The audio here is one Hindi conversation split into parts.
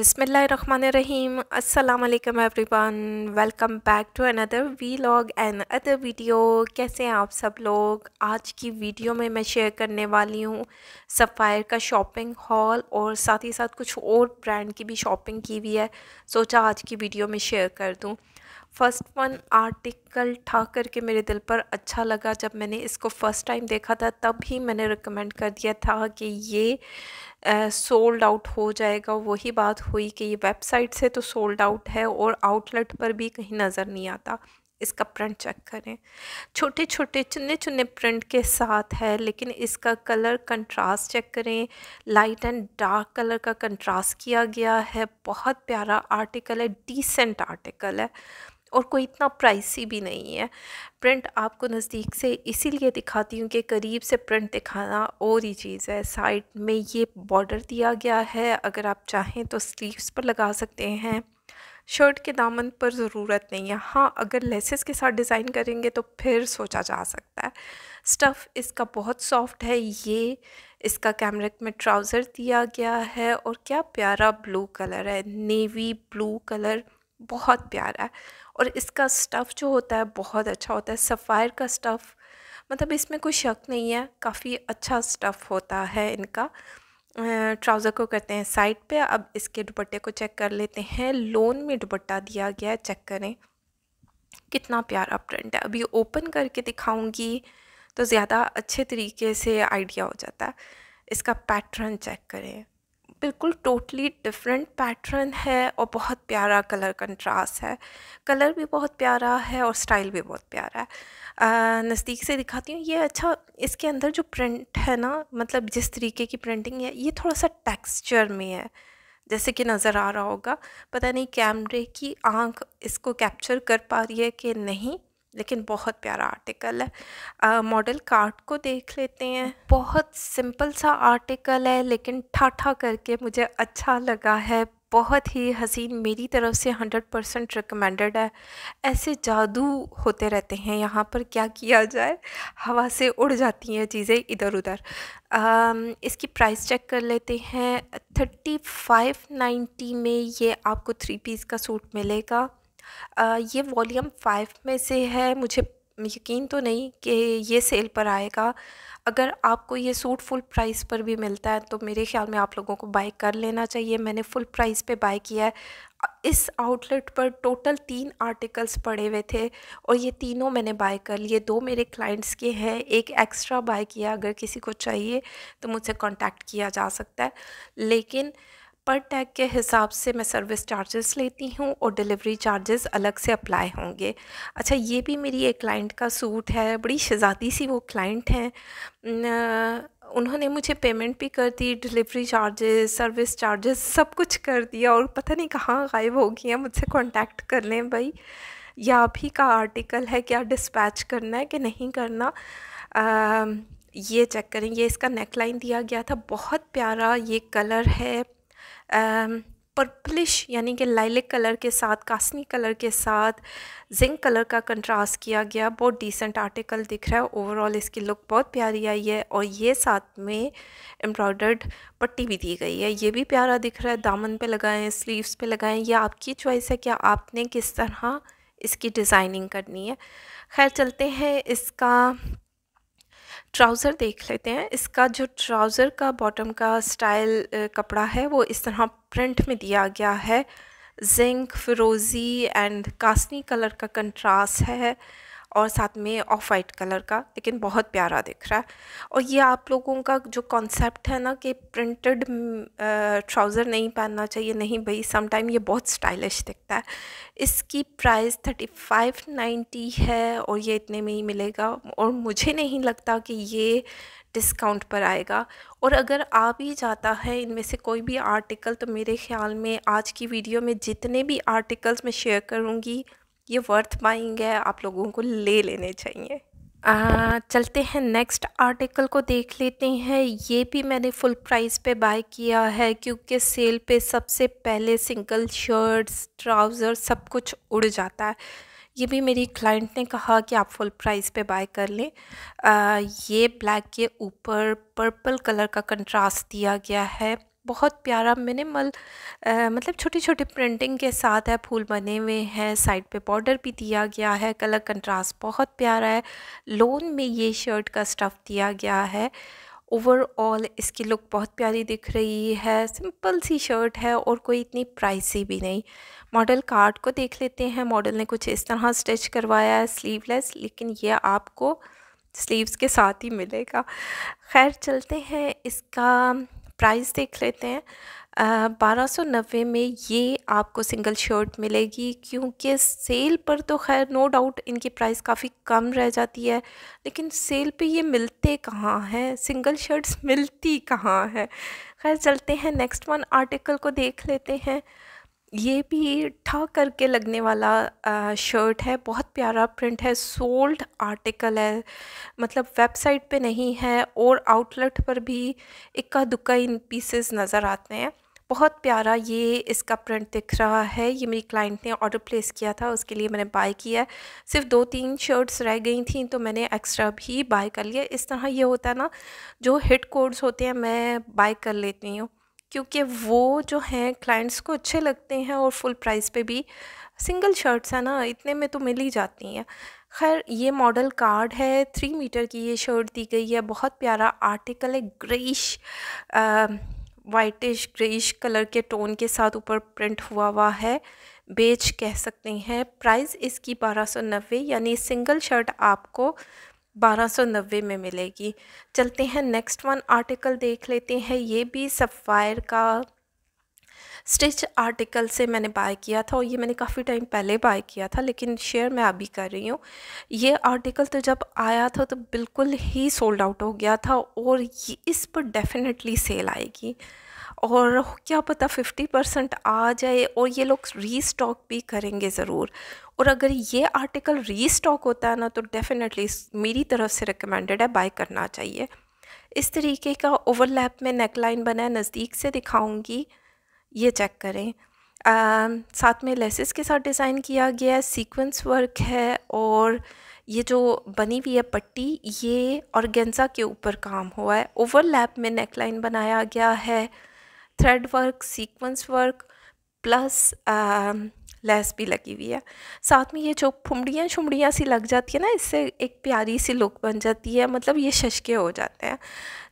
बसमिल रहीम अल्लाम everyone welcome back to another vlog and other video कैसे हैं आप सब लोग आज की वीडियो में मैं शेयर करने वाली हूँ सफ़ायर का शॉपिंग हॉल और साथ ही साथ कुछ और ब्रांड की भी शॉपिंग की हुई है सोचा आज की वीडियो में शेयर कर दूँ फ़र्स्ट वन आर्टिकल ठा करके मेरे दिल पर अच्छा लगा जब मैंने इसको फ़र्स्ट टाइम देखा था तब ही मैंने रिकमेंड कर दिया था कि ये सोल्ड आउट हो जाएगा वही बात हुई कि ये वेबसाइट से तो सोल्ड आउट है और आउटलेट पर भी कहीं नज़र नहीं आता इसका प्रिंट चेक करें छोटे छोटे चुने चुने प्रिंट के साथ है लेकिन इसका कलर कंट्रास्ट चेक करें लाइट एंड डार्क कलर का कंट्रास्ट किया गया है बहुत प्यारा आर्टिकल है डिसेंट आर्टिकल है और कोई इतना प्राइसी भी नहीं है प्रिंट आपको नज़दीक से इसीलिए दिखाती हूँ कि करीब से प्रिंट दिखाना और ही चीज़ है साइड में ये बॉर्डर दिया गया है अगर आप चाहें तो स्लीव्स पर लगा सकते हैं शर्ट के दामन पर ज़रूरत नहीं है हाँ अगर लेसेस के साथ डिज़ाइन करेंगे तो फिर सोचा जा सकता है स्टफ़ इसका बहुत सॉफ्ट है ये इसका कैमरेक में ट्राउज़र दिया गया है और क्या प्यारा ब्लू कलर है नेवी ब्लू कलर बहुत प्यारा है और इसका स्टफ़ जो होता है बहुत अच्छा होता है सफ़ायर का स्टफ़ मतलब इसमें कोई शक नहीं है काफ़ी अच्छा स्टफ़ होता है इनका ट्राउज़र को करते हैं साइड पे अब इसके दुपट्टे को चेक कर लेते हैं लोन में दुपट्टा दिया गया है चेक करें कितना प्यारा प्रिंट है अभी ओपन करके दिखाऊंगी तो ज़्यादा अच्छे तरीके से आइडिया हो जाता है इसका पैटर्न चेक करें बिल्कुल टोटली डिफरेंट पैटर्न है और बहुत प्यारा कलर कंट्रास्ट है कलर भी बहुत प्यारा है और स्टाइल भी बहुत प्यारा है नज़दीक से दिखाती हूँ ये अच्छा इसके अंदर जो प्रिंट है ना मतलब जिस तरीके की प्रिंटिंग है ये थोड़ा सा टेक्सचर में है जैसे कि नज़र आ रहा होगा पता नहीं कैमरे की आंख इसको कैप्चर कर पा रही है कि नहीं लेकिन बहुत प्यारा आर्टिकल है मॉडल कार्ड को देख लेते हैं बहुत सिंपल सा आर्टिकल है लेकिन ठाठा करके मुझे अच्छा लगा है बहुत ही हसीन मेरी तरफ से हंड्रेड परसेंट रिकमेंडेड है ऐसे जादू होते रहते हैं यहाँ पर क्या किया जाए हवा से उड़ जाती हैं चीज़ें इधर उधर इसकी प्राइस चेक कर लेते हैं थर्टी फाइव नाइन्टी में ये आपको थ्री पीस का सूट मिलेगा ये वॉल्यूम फाइव में से है मुझे यकीन तो नहीं कि ये सेल पर आएगा अगर आपको ये सूट फुल प्राइस पर भी मिलता है तो मेरे ख्याल में आप लोगों को बाई कर लेना चाहिए मैंने फुल प्राइस पे बाई किया है इस आउटलेट पर टोटल तीन आर्टिकल्स पड़े हुए थे और ये तीनों मैंने बाय कर लिए दो मेरे क्लाइंट्स के हैं एक एक्स्ट्रा बाय किया अगर किसी को चाहिए तो मुझसे कॉन्टैक्ट किया जा सकता है लेकिन पर टैग के हिसाब से मैं सर्विस चार्जेस लेती हूँ और डिलीवरी चार्जेस अलग से अप्लाई होंगे अच्छा ये भी मेरी एक क्लाइंट का सूट है बड़ी शहज़ादी सी वो क्लाइंट हैं उन्होंने मुझे पेमेंट भी कर दी डिलीवरी चार्जेस सर्विस चार्जेस सब कुछ कर दिया और पता नहीं कहाँ गायब हो गई हैं मुझसे कॉन्टैक्ट कर लें भाई या अभी का आर्टिकल है क्या डिस्पैच करना है कि नहीं करना आ, ये चेक करें ये इसका नेकलाइन दिया गया था बहुत प्यारा ये कलर है Um, पर्पलिश यानी कि लाइलिक कलर के साथ कासनी कलर के साथ जिंक कलर का कंट्रास्ट किया गया बहुत डिसेंट आर्टिकल दिख रहा है ओवरऑल इसकी लुक बहुत प्यारी आई है और ये साथ में एम्ब्रॉयडर्ड पट्टी भी दी गई है ये भी प्यारा दिख रहा है दामन पे लगाएं स्लीव्स पे लगाएं ये आपकी चॉइस है कि आपने किस तरह इसकी डिज़ाइनिंग करनी है खैर चलते हैं इसका ट्राउज़र देख लेते हैं इसका जो ट्राउज़र का बॉटम का स्टाइल कपड़ा है वो इस तरह प्रिंट में दिया गया है जिंक फिरोज़ी एंड कासनी कलर का कंट्रास्ट है और साथ में ऑफ वाइट कलर का लेकिन बहुत प्यारा दिख रहा है और ये आप लोगों का जो कॉन्सेप्ट है ना कि प्रिंटेड ट्राउज़र नहीं पहनना चाहिए नहीं भाई समटाइम ये बहुत स्टाइलिश दिखता है इसकी प्राइस थर्टी फाइव नाइन्टी है और ये इतने में ही मिलेगा और मुझे नहीं लगता कि ये डिस्काउंट पर आएगा और अगर आ भी जाता है इनमें से कोई भी आर्टिकल तो मेरे ख्याल में आज की वीडियो में जितने भी आर्टिकल्स मैं शेयर करूँगी ये वर्थ बाइंग है आप लोगों को ले लेने चाहिए आ, चलते हैं नेक्स्ट आर्टिकल को देख लेते हैं ये भी मैंने फुल प्राइस पे बाय किया है क्योंकि सेल पे सबसे पहले सिंगल शर्ट्स ट्राउज़र सब कुछ उड़ जाता है ये भी मेरी क्लाइंट ने कहा कि आप फुल प्राइस पे बाय कर लें आ, ये ब्लैक के ऊपर पर्पल कलर का कंट्रास्ट दिया गया है बहुत प्यारा मिनिमल मतलब छोटे छोटे प्रिंटिंग के साथ है फूल बने हुए हैं साइड पे बॉर्डर भी दिया गया है कलर कंट्रास्ट बहुत प्यारा है लोन में ये शर्ट का स्टफ़ दिया गया है ओवरऑल इसकी लुक बहुत प्यारी दिख रही है सिंपल सी शर्ट है और कोई इतनी प्राइसी भी नहीं मॉडल कार्ड को देख लेते हैं मॉडल ने कुछ इस तरह स्टिच करवाया है स्लीवलेस लेकिन ये आपको स्लीव्स के साथ ही मिलेगा खैर चलते हैं इसका प्राइस देख लेते हैं बारह सौ नब्बे में ये आपको सिंगल शर्ट मिलेगी क्योंकि सेल पर तो खैर नो डाउट इनकी प्राइस काफ़ी कम रह जाती है लेकिन सेल पे ये मिलते कहाँ हैं सिंगल शर्ट्स मिलती कहाँ हैं खैर चलते हैं नेक्स्ट वन आर्टिकल को देख लेते हैं ये भी ठा करके लगने वाला शर्ट है बहुत प्यारा प्रिंट है सोल्ड आर्टिकल है मतलब वेबसाइट पे नहीं है और आउटलेट पर भी इक्का दुक्का इन पीसेस नज़र आते हैं बहुत प्यारा ये इसका प्रिंट दिख रहा है ये मेरी क्लाइंट ने ऑर्डर प्लेस किया था उसके लिए मैंने बाय किया है सिर्फ दो तीन शर्ट्स रह गई थी तो मैंने एक्स्ट्रा भी बाय कर लिया इस तरह ये होता है ना जो हिट कोड्स होते हैं मैं बाय कर लेती हूँ क्योंकि वो जो हैं क्लाइंट्स को अच्छे लगते हैं और फुल प्राइस पे भी सिंगल शर्ट्स हैं ना इतने में तो मिल ही जाती हैं खैर ये मॉडल कार्ड है थ्री मीटर की ये शर्ट दी गई है बहुत प्यारा आर्टिकल है ग्रेइश वाइटिश ग्रेइश कलर के टोन के साथ ऊपर प्रिंट हुआ हुआ है बेच कह सकते हैं प्राइस इसकी बारह सौ नब्बे यानी सिंगल शर्ट आपको 1290 में मिलेगी चलते हैं नेक्स्ट वन आर्टिकल देख लेते हैं ये भी सफ़ायर का स्टिच आर्टिकल से मैंने बाय किया था और ये मैंने काफ़ी टाइम पहले बाय किया था लेकिन शेयर मैं अभी कर रही हूँ ये आर्टिकल तो जब आया था तो बिल्कुल ही सोल्ड आउट हो गया था और ये इस पर डेफिनेटली सेल आएगी और क्या पता फिफ्टी परसेंट आ जाए और ये लोग रीस्टॉक भी करेंगे ज़रूर और अगर ये आर्टिकल रीस्टॉक होता है ना तो डेफ़िनेटली मेरी तरफ से रिकमेंडेड है बाय करना चाहिए इस तरीके का ओवरलैप में नेकलाइन बना है नज़दीक से दिखाऊंगी ये चेक करें आ, साथ में लेसिस के साथ डिज़ाइन किया गया है सीक्वेंस वर्क है और ये जो बनी हुई है पट्टी ये और के ऊपर काम हुआ है ओवरलैप में नेकलाइन बनाया गया है thread work sequins work plus lace भी लगी हुई है साथ में ये जो फुमड़ियाँ छुमड़ियाँ सी लग जाती है ना इससे एक प्यारी सी लुक बन जाती है मतलब ये शशके हो जाते हैं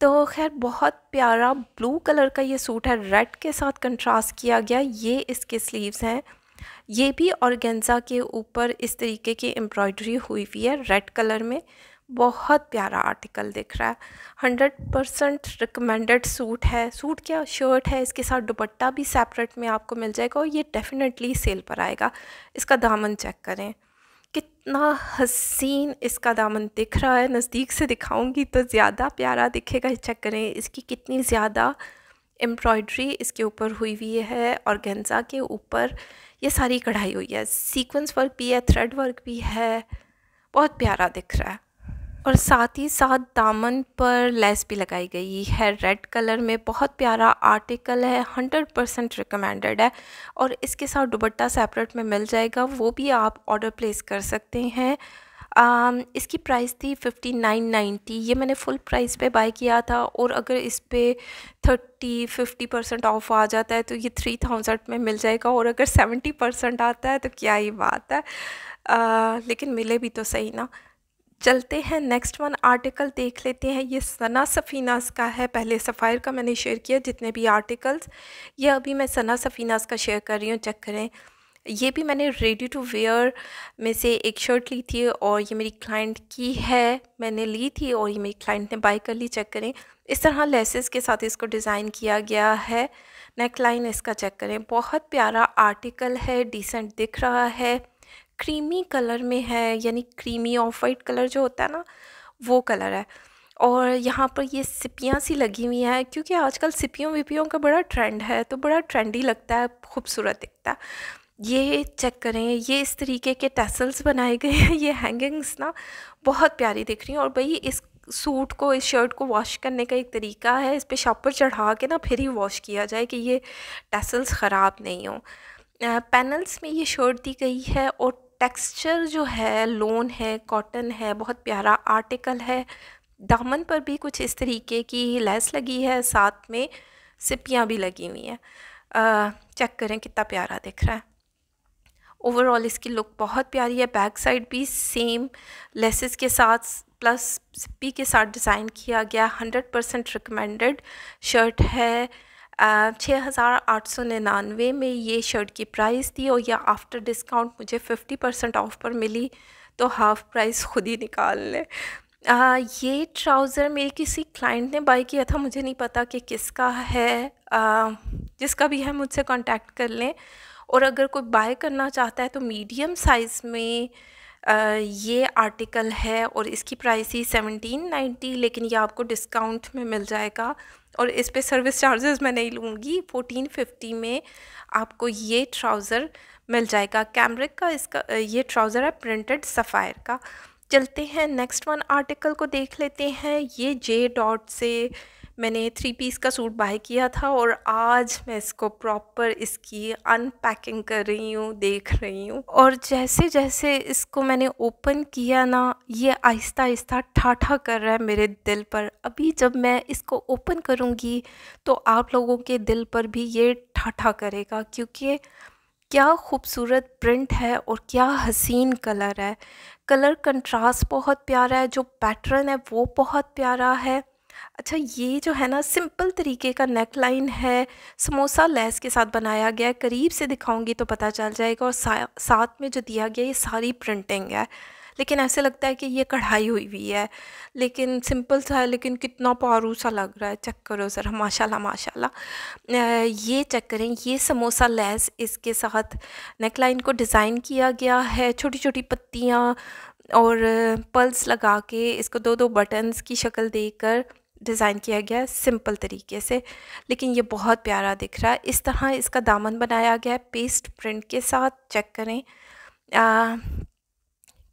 तो खैर बहुत प्यारा ब्लू कलर का ये सूट है रेड के साथ कंट्रास्ट किया गया ये इसके स्लीव्स हैं ये भी ऑर्गेन्ज़ा के ऊपर इस तरीके की एम्ब्रॉयडरी हुई हुई है रेड कलर में बहुत प्यारा आर्टिकल दिख रहा है हंड्रेड परसेंट रिकमेंडेड सूट है सूट क्या शर्ट है इसके साथ दुपट्टा भी सेपरेट में आपको मिल जाएगा और ये डेफिनेटली सेल पर आएगा इसका दामन चेक करें कितना हसीन इसका दामन दिख रहा है नज़दीक से दिखाऊंगी तो ज़्यादा प्यारा दिखेगा चेक करें इसकी कितनी ज़्यादा एम्ब्रॉयड्री इसके ऊपर हुई हुई है और गेंजा के ऊपर ये सारी कढ़ाई हुई है सीक्वेंस वर्क भी है थ्रेड वर्क भी है बहुत प्यारा दिख रहा है और साथ ही साथ दामन पर लेस भी लगाई गई है रेड कलर में बहुत प्यारा आर्टिकल है हंड्रेड परसेंट रिकमेंडेड है और इसके साथ दुबट्टा सेपरेट में मिल जाएगा वो भी आप ऑर्डर प्लेस कर सकते हैं आम, इसकी प्राइस थी फिफ्टी नाइन नाइन्टी ये मैंने फुल प्राइस पे बाय किया था और अगर इस पर थर्टी फिफ्टी परसेंट ऑफ आ जाता है तो ये थ्री थाउजेंड में मिल जाएगा और अगर सेवेंटी परसेंट आता है तो क्या ही बात है आ, लेकिन मिले भी तो सही ना चलते हैं नेक्स्ट वन आर्टिकल देख लेते हैं ये सना सफ़ीनास का है पहले सफ़ायर का मैंने शेयर किया जितने भी आर्टिकल्स ये अभी मैं सना सफ़ीनास का शेयर कर रही हूँ चेक करें ये भी मैंने रेडी टू वेयर में से एक शर्ट ली थी और ये मेरी क्लाइंट की है मैंने ली थी और ये मेरी क्लाइंट ने बाई कर ली चेक करें इस तरह लेसेस के साथ इसको डिज़ाइन किया गया है नेक लाइन इसका चेक करें बहुत प्यारा आर्टिकल है डिसेंट दिख रहा है क्रीमी कलर में है यानी क्रीमी ऑफ वाइट कलर जो होता है ना वो कलर है और यहाँ पर ये सिपियाँ सी लगी हुई हैं क्योंकि आजकल सिपियों विपियों का बड़ा ट्रेंड है तो बड़ा ट्रेंडी लगता है खूबसूरत दिखता है ये चेक करें ये इस तरीके के टैसल्स बनाए गए हैं ये हैंगिंग्स ना बहुत प्यारी दिख रही हैं और भाई इस सूट को इस शर्ट को वॉश करने का एक तरीका है इस पर शॉपर चढ़ा के ना फिर ही वॉश किया जाए कि ये टैसल्स ख़राब नहीं हों पैनल्स में ये शर्ट दी गई है और टेक्सचर जो है लोन है कॉटन है बहुत प्यारा आर्टिकल है दामन पर भी कुछ इस तरीके की लैस लगी है साथ में सिपियाँ भी लगी हुई हैं चेक करें कितना प्यारा दिख रहा है ओवरऑल इसकी लुक बहुत प्यारी है बैक साइड भी सेम लेसेस के साथ प्लस सिप्पी के साथ डिज़ाइन किया गया हंड्रेड परसेंट रिकमेंडेड शर्ट है छः हज़ार आठ सौ निन्यानवे में ये शर्ट की प्राइस थी और यह आफ्टर डिस्काउंट मुझे फ़िफ्टी परसेंट ऑफ पर मिली तो हाफ़ प्राइस ख़ुद ही निकाल लें ये ट्राउज़र मेरे किसी क्लाइंट ने बाई किया था मुझे नहीं पता कि किसका है आ, जिसका भी है मुझसे कांटेक्ट कर लें और अगर कोई बाय करना चाहता है तो मीडियम साइज़ में आ, ये आर्टिकल है और इसकी प्राइस ही सेवनटीन नाइन्टी लेकिन ये आपको डिस्काउंट में मिल जाएगा और इस पर सर्विस चार्जेस मैं नहीं लूँगी फोर्टीन फिफ्टी में आपको ये ट्राउज़र मिल जाएगा कैमरिक का इसका ये ट्राउज़र है प्रिंटेड सफ़ायर का चलते हैं नेक्स्ट वन आर्टिकल को देख लेते हैं ये जे डॉट से मैंने थ्री पीस का सूट बाय किया था और आज मैं इसको प्रॉपर इसकी अनपैकिंग कर रही हूँ देख रही हूँ और जैसे जैसे इसको मैंने ओपन किया ना ये आहिस्ता आहिस्ता ठाठा कर रहा है मेरे दिल पर अभी जब मैं इसको ओपन करूँगी तो आप लोगों के दिल पर भी ये ठाठा करेगा क्योंकि क्या खूबसूरत प्रिंट है और क्या हसीन कलर है कलर कंट्रास्ट बहुत प्यारा है जो पैटर्न है वो बहुत प्यारा है अच्छा ये जो है ना सिंपल तरीके का नेक लाइन है समोसा लेस के साथ बनाया गया है करीब से दिखाऊंगी तो पता चल जाएगा और सा, साथ में जो दिया गया ये सारी प्रिंटिंग है लेकिन ऐसे लगता है कि ये कढ़ाई हुई हुई है लेकिन सिंपल सा है लेकिन कितना पारू सा लग रहा है चेक करो सर माशाल्लाह माशाल्लाह ये चेक करें ये समोसा लेस इसके साथ नेकलाइन को डिज़ाइन किया गया है छोटी छोटी पत्तियाँ और पल्स लगा के इसको दो दो बटन्स की शक्ल देकर डिज़ाइन किया गया सिंपल तरीके से लेकिन ये बहुत प्यारा दिख रहा है इस तरह इसका दामन बनाया गया है पेस्ट प्रिंट के साथ चेक करें आ,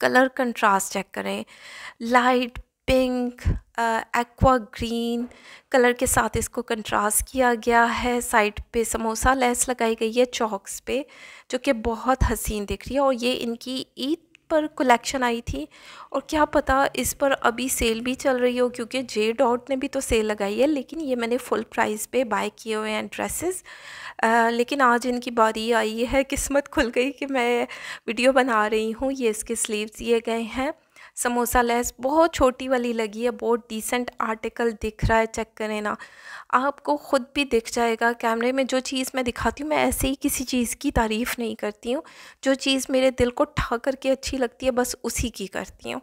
कलर कंट्रास्ट चेक करें light pink aqua green colour के साथ इसको कंट्रास्ट किया गया है साइड पे समोसा लेस लगाई गई है चौकस पे जो कि बहुत हसीन दिख रही है और ये इनकी ईद पर कलेक्शन आई थी और क्या पता इस पर अभी सेल भी चल रही हो क्योंकि जे डॉट ने भी तो सेल लगाई है लेकिन ये मैंने फुल प्राइस पे बाय किए हुए हैं ड्रेसेस लेकिन आज इनकी बारी आई है किस्मत खुल गई कि मैं वीडियो बना रही हूँ ये इसके स्लीव्स दिए गए हैं समोसा लेस बहुत छोटी वाली लगी है बहुत डिसेंट आर्टिकल दिख रहा है चेक करें ना आपको ख़ुद भी दिख जाएगा कैमरे में जो चीज़ मैं दिखाती हूँ मैं ऐसे ही किसी चीज़ की तारीफ़ नहीं करती हूँ जो चीज़ मेरे दिल को ठा करके अच्छी लगती है बस उसी की करती हूँ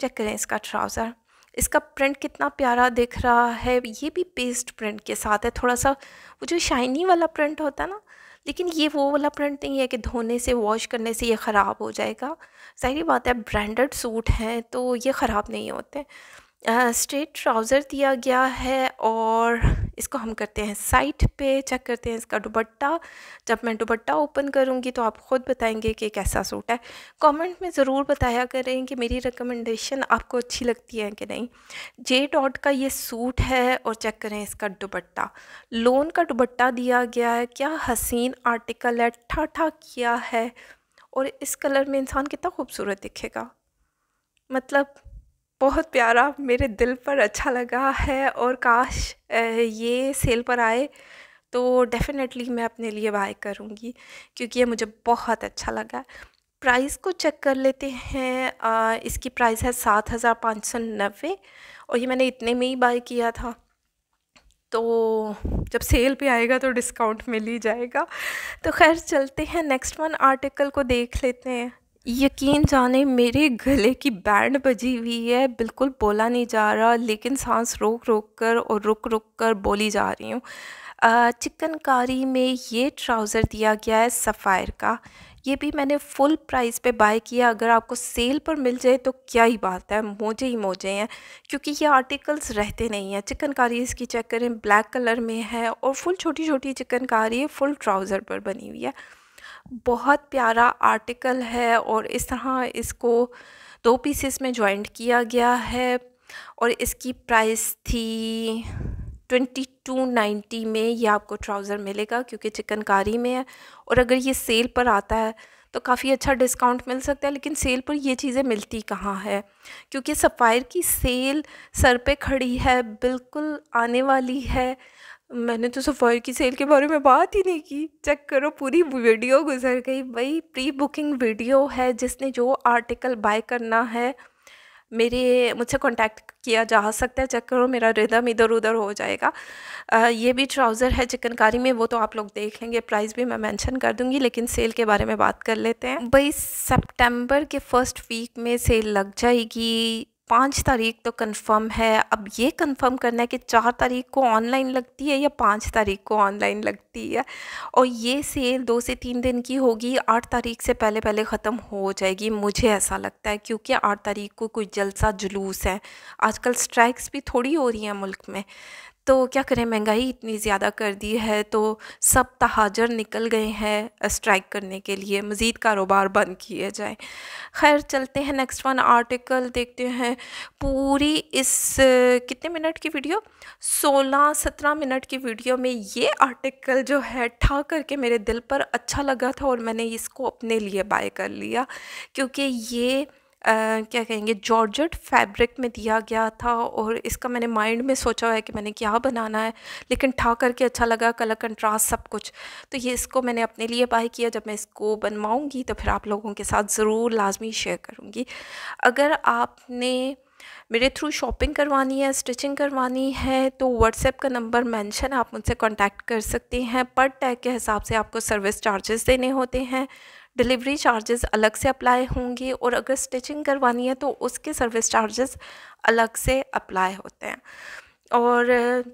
चेक करें इसका ट्राउज़र इसका प्रिंट कितना प्यारा दिख रहा है ये भी पेस्ट प्रिंट के साथ है थोड़ा सा वो जो शाइनी वाला प्रिंट होता है ना लेकिन ये वो वाला प्रिंट नहीं है कि धोने से वॉश करने से ये ख़राब हो जाएगा ज़ाहिर बात है ब्रांडेड सूट हैं तो ये ख़राब नहीं होते स्ट्रेट ट्राउज़र दिया गया है और इसको हम करते हैं साइट पे चेक करते हैं इसका दुबट्टा जब मैं दुबट्टा ओपन करूँगी तो आप ख़ुद बताएंगे कि कैसा सूट है कमेंट में ज़रूर बताया करें कि मेरी रिकमेंडेशन आपको अच्छी लगती है कि नहीं जे डॉट का ये सूट है और चेक करें इसका दुबट्टा लोन का दुबट्टा दिया गया है क्या हसीन आर्टिकल है ठाठा किया है और इस कलर में इंसान कितना खूबसूरत दिखेगा मतलब बहुत प्यारा मेरे दिल पर अच्छा लगा है और काश ये सेल पर आए तो डेफ़िनेटली मैं अपने लिए बाय करूँगी क्योंकि ये मुझे बहुत अच्छा लगा प्राइस को चेक कर लेते हैं आ, इसकी प्राइस है सात हज़ार पाँच सौ नब्बे और ये मैंने इतने में ही बाय किया था तो जब सेल पे आएगा तो डिस्काउंट मिल ही जाएगा तो खैर चलते हैं नेक्स्ट वन आर्टिकल को देख लेते हैं यकीन जाने मेरे गले की बैंड बजी हुई है बिल्कुल बोला नहीं जा रहा लेकिन सांस रोक रोक कर और रुक रुक कर बोली जा रही हूँ चिकनकारी में ये ट्राउज़र दिया गया है सफ़ायर का ये भी मैंने फुल प्राइस पे बाय किया अगर आपको सेल पर मिल जाए तो क्या ही बात है मोजे ही मोजे हैं क्योंकि ये आर्टिकल्स रहते नहीं हैं चिकनकारी इसकी चेक करें ब्लैक कलर में है और फुल छोटी छोटी चिकनकारी है फुल ट्राउज़र पर बनी हुई है बहुत प्यारा आर्टिकल है और इस तरह इसको दो पीसेस में जॉइंट किया गया है और इसकी प्राइस थी ट्वेंटी टू नाइन्टी में ये आपको ट्राउज़र मिलेगा क्योंकि चिकनकारी में है और अगर ये सेल पर आता है तो काफ़ी अच्छा डिस्काउंट मिल सकता है लेकिन सेल पर ये चीज़ें मिलती कहाँ है क्योंकि सफ़ायर की सेल सर पे खड़ी है बिल्कुल आने वाली है मैंने तो सफ़ाई की सेल के बारे में बात ही नहीं की चेक करो पूरी वीडियो गुजर गई भाई प्री बुकिंग वीडियो है जिसने जो आर्टिकल बाय करना है मेरे मुझसे कांटेक्ट किया जा सकता है चेक करो मेरा रिदम इधर उधर हो जाएगा आ, ये भी ट्राउज़र है चिकनकारी में वो तो आप लोग देख लेंगे प्राइस भी मैं मेंशन कर दूंगी लेकिन सेल के बारे में बात कर लेते हैं भाई सितंबर के फर्स्ट वीक में सेल लग जाएगी पाँच तारीख तो कंफर्म है अब ये कंफर्म करना है कि चार तारीख को ऑनलाइन लगती है या पाँच तारीख को ऑनलाइन लगती है और ये सेल दो से तीन दिन की होगी आठ तारीख से पहले पहले ख़त्म हो जाएगी मुझे ऐसा लगता है क्योंकि आठ तारीख को कोई जलसा जुलूस है आजकल स्ट्राइक्स भी थोड़ी हो रही हैं मुल्क में तो क्या करें महंगाई इतनी ज़्यादा कर दी है तो सब तहाजर निकल गए हैं स्ट्राइक करने के लिए मज़ीद कारोबार बंद किए जाए खैर चलते हैं नेक्स्ट वन आर्टिकल देखते हैं पूरी इस कितने मिनट की वीडियो सोलह सत्रह मिनट की वीडियो में ये आर्टिकल जो है ठा करके मेरे दिल पर अच्छा लगा था और मैंने इसको अपने लिए बाय कर लिया क्योंकि ये क्या कहेंगे जॉर्जट फैब्रिक में दिया गया था और इसका मैंने माइंड में सोचा हुआ है कि मैंने क्या बनाना है लेकिन ठा करके अच्छा लगा कलर कंट्रास्ट सब कुछ तो ये इसको मैंने अपने लिए बाय किया जब मैं इसको बनवाऊँगी तो फिर आप लोगों के साथ ज़रूर लाजमी शेयर करूँगी अगर आपने मेरे थ्रू शॉपिंग करवानी है स्टिचिंग करवानी है तो व्हाट्सएप का नंबर मेंशन आप मुझसे कांटेक्ट कर सकते हैं पर टैग के हिसाब से आपको सर्विस चार्जेस देने होते हैं डिलीवरी चार्जेस अलग से अप्लाई होंगे और अगर स्टिचिंग करवानी है तो उसके सर्विस चार्जेस अलग से अप्लाई होते हैं और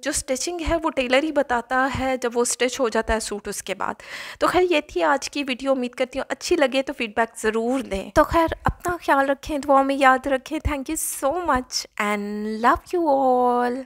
जो स्टिचिंग है वो टेलर ही बताता है जब वो स्टिच हो जाता है सूट उसके बाद तो खैर ये थी आज की वीडियो उम्मीद करती हूँ अच्छी लगे तो फीडबैक ज़रूर दें तो खैर अपना ख्याल रखें दुआ में याद रखें thank you so much and love you all